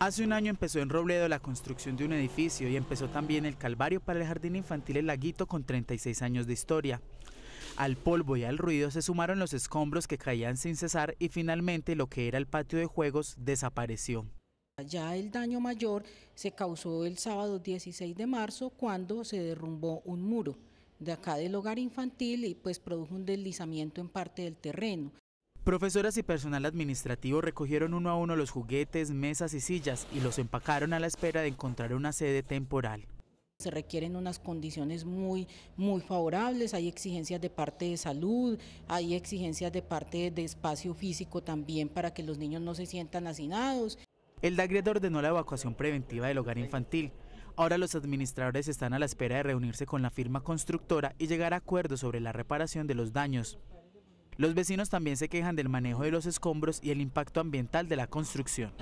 Hace un año empezó en Robledo la construcción de un edificio y empezó también el calvario para el jardín infantil El Laguito con 36 años de historia. Al polvo y al ruido se sumaron los escombros que caían sin cesar y finalmente lo que era el patio de juegos desapareció. Ya el daño mayor se causó el sábado 16 de marzo cuando se derrumbó un muro de acá del hogar infantil y pues produjo un deslizamiento en parte del terreno. Profesoras y personal administrativo recogieron uno a uno los juguetes, mesas y sillas y los empacaron a la espera de encontrar una sede temporal. Se requieren unas condiciones muy, muy favorables, hay exigencias de parte de salud, hay exigencias de parte de espacio físico también para que los niños no se sientan hacinados. El DAGRED ordenó la evacuación preventiva del hogar infantil. Ahora los administradores están a la espera de reunirse con la firma constructora y llegar a acuerdos sobre la reparación de los daños. Los vecinos también se quejan del manejo de los escombros y el impacto ambiental de la construcción.